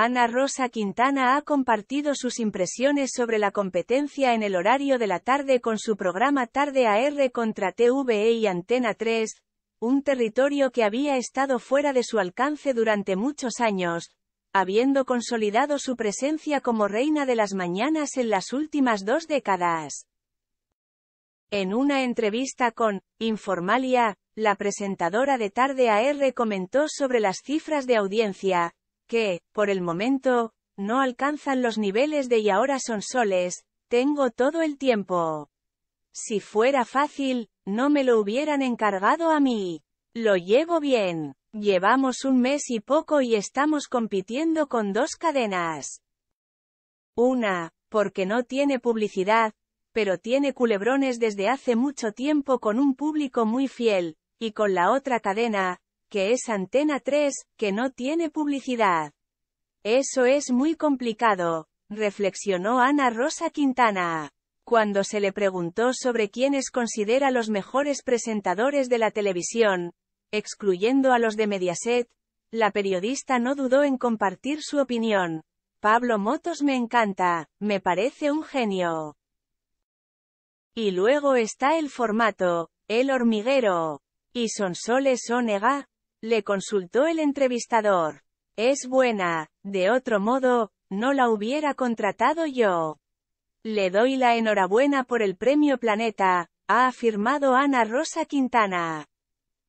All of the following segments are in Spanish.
Ana Rosa Quintana ha compartido sus impresiones sobre la competencia en el horario de la tarde con su programa Tarde AR contra TVE y Antena 3, un territorio que había estado fuera de su alcance durante muchos años, habiendo consolidado su presencia como reina de las mañanas en las últimas dos décadas. En una entrevista con Informalia, la presentadora de Tarde AR comentó sobre las cifras de audiencia, que, por el momento, no alcanzan los niveles de y ahora son soles, tengo todo el tiempo. Si fuera fácil, no me lo hubieran encargado a mí. Lo llevo bien. Llevamos un mes y poco y estamos compitiendo con dos cadenas. Una, porque no tiene publicidad, pero tiene culebrones desde hace mucho tiempo con un público muy fiel, y con la otra cadena, que es Antena 3, que no tiene publicidad. Eso es muy complicado, reflexionó Ana Rosa Quintana. Cuando se le preguntó sobre quiénes considera los mejores presentadores de la televisión, excluyendo a los de Mediaset, la periodista no dudó en compartir su opinión. Pablo Motos me encanta, me parece un genio. Y luego está el formato, el hormiguero. Y Son Sonsoles Onega, le consultó el entrevistador. Es buena, de otro modo, no la hubiera contratado yo. Le doy la enhorabuena por el premio Planeta, ha afirmado Ana Rosa Quintana.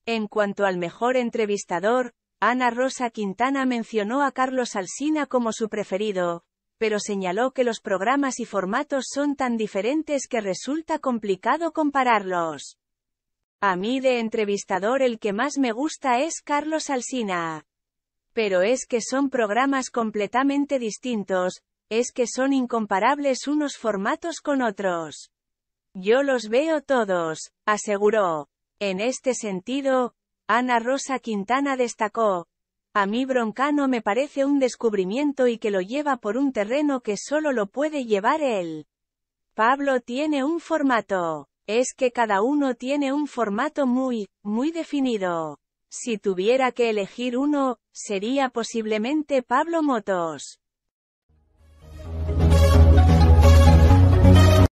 En cuanto al mejor entrevistador, Ana Rosa Quintana mencionó a Carlos Alsina como su preferido, pero señaló que los programas y formatos son tan diferentes que resulta complicado compararlos. A mí de entrevistador el que más me gusta es Carlos Alsina. Pero es que son programas completamente distintos, es que son incomparables unos formatos con otros. Yo los veo todos, aseguró. En este sentido, Ana Rosa Quintana destacó. A mí Broncano me parece un descubrimiento y que lo lleva por un terreno que solo lo puede llevar él. Pablo tiene un formato es que cada uno tiene un formato muy, muy definido. Si tuviera que elegir uno, sería posiblemente Pablo Motos.